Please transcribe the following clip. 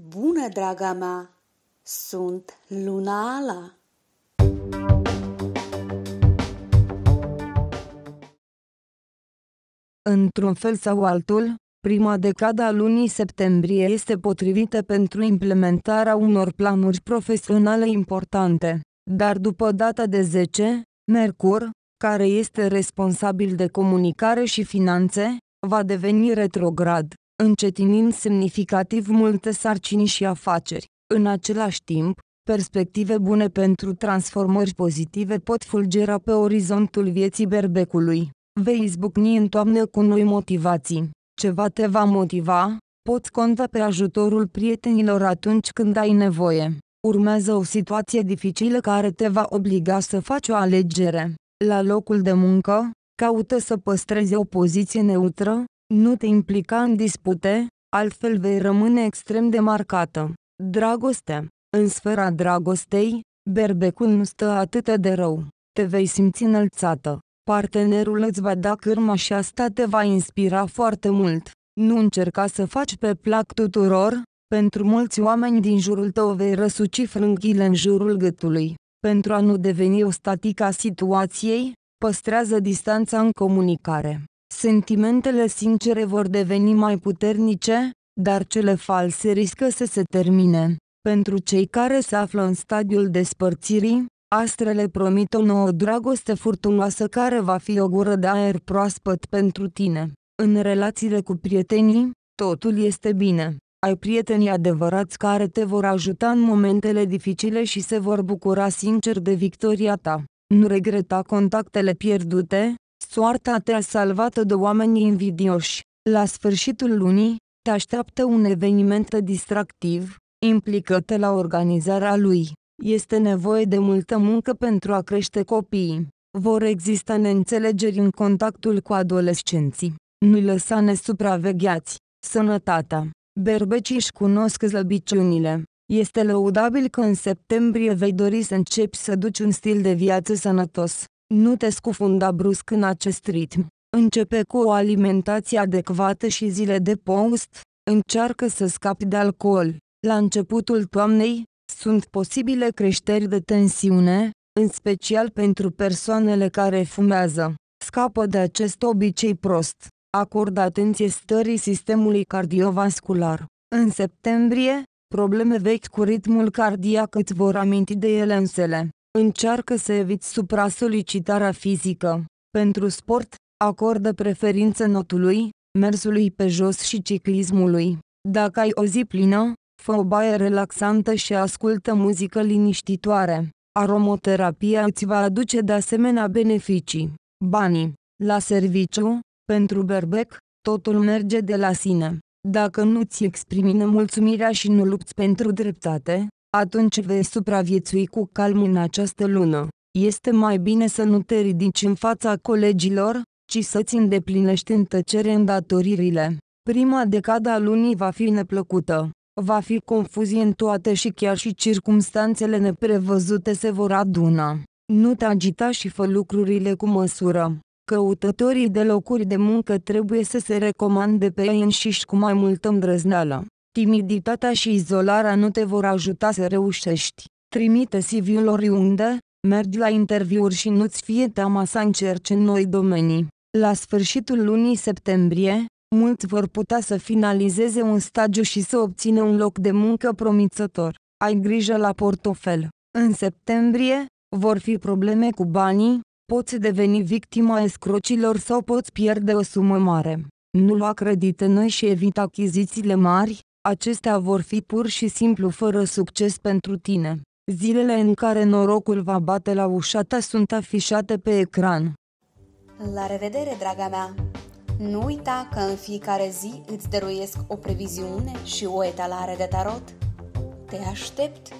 Bună, draga mea! Sunt Luna Ala! Într-un fel sau altul, prima decada a lunii septembrie este potrivită pentru implementarea unor planuri profesionale importante, dar după data de 10, Mercur, care este responsabil de comunicare și finanțe, va deveni retrograd încetinind semnificativ multe sarcini și afaceri. În același timp, perspective bune pentru transformări pozitive pot fulgera pe orizontul vieții berbecului. Vei izbucni în toamnă cu noi motivații. Ceva te va motiva, poți conta pe ajutorul prietenilor atunci când ai nevoie. Urmează o situație dificilă care te va obliga să faci o alegere. La locul de muncă, caută să păstrezi o poziție neutră, nu te implica în dispute, altfel vei rămâne extrem de marcată. Dragoste. În sfera dragostei, berbecul nu stă atât de rău. Te vei simți înălțată. Partenerul îți va da cârma și asta te va inspira foarte mult. Nu încerca să faci pe plac tuturor, pentru mulți oameni din jurul tău vei răsuci frânghiile în jurul gâtului. Pentru a nu deveni o statică a situației, păstrează distanța în comunicare. Sentimentele sincere vor deveni mai puternice, dar cele false riscă să se termine. Pentru cei care se află în stadiul despărțirii, astrele promit o nouă dragoste furtunoasă care va fi o gură de aer proaspăt pentru tine. În relațiile cu prietenii, totul este bine. Ai prieteni adevărați care te vor ajuta în momentele dificile și se vor bucura sincer de victoria ta. Nu regreta contactele pierdute, Soarta te-a salvat de oameni invidioși. La sfârșitul lunii, te așteaptă un eveniment distractiv, implică-te la organizarea lui. Este nevoie de multă muncă pentru a crește copiii. Vor exista neînțelegeri în contactul cu adolescenții. Nu-i lăsa nesupravegheați. Sănătatea. Berbecii își cunosc slăbiciunile. Este lăudabil că în septembrie vei dori să începi să duci un stil de viață sănătos. Nu te scufunda brusc în acest ritm. Începe cu o alimentație adecvată și zile de post. Încearcă să scapi de alcool. La începutul toamnei, sunt posibile creșteri de tensiune, în special pentru persoanele care fumează. Scapă de acest obicei prost. Acordă atenție stării sistemului cardiovascular. În septembrie, probleme vechi cu ritmul cardiac îți vor aminti de ele însele. Încearcă să eviți supra-solicitarea fizică. Pentru sport, acordă preferință notului, mersului pe jos și ciclismului. Dacă ai o zi plină, fă o baie relaxantă și ascultă muzică liniștitoare. Aromoterapia îți va aduce de asemenea beneficii. Banii. La serviciu, pentru berbec, totul merge de la sine. Dacă nu-ți exprimi nemulțumirea și nu lupți pentru dreptate, atunci vei supraviețui cu calm în această lună. Este mai bine să nu te ridici în fața colegilor, ci să-ți îndeplinești în tăcere îndatoririle. Prima decada a lunii va fi neplăcută. Va fi confuzie în toate și chiar și circumstanțele neprevăzute se vor aduna. Nu te agita și fă lucrurile cu măsură. Căutătorii de locuri de muncă trebuie să se recomande pe ei înșiși cu mai multă îndrăzneală timiditatea și izolarea nu te vor ajuta să reușești. Trimite CV-ul oriunde, mergi la interviuri și nu-ți fie teama să încerci în noi domenii. La sfârșitul lunii septembrie, mulți vor putea să finalizeze un stagiu și să obțină un loc de muncă promițător. Ai grijă la portofel. În septembrie, vor fi probleme cu banii, poți deveni victima escrocilor sau poți pierde o sumă mare. Nu lua credite noi și evita achizițiile mari, acestea vor fi pur și simplu fără succes pentru tine. Zilele în care norocul va bate la ușa ta sunt afișate pe ecran. La revedere, draga mea! Nu uita că în fiecare zi îți dăruiesc o previziune și o etalare de tarot. Te aștept!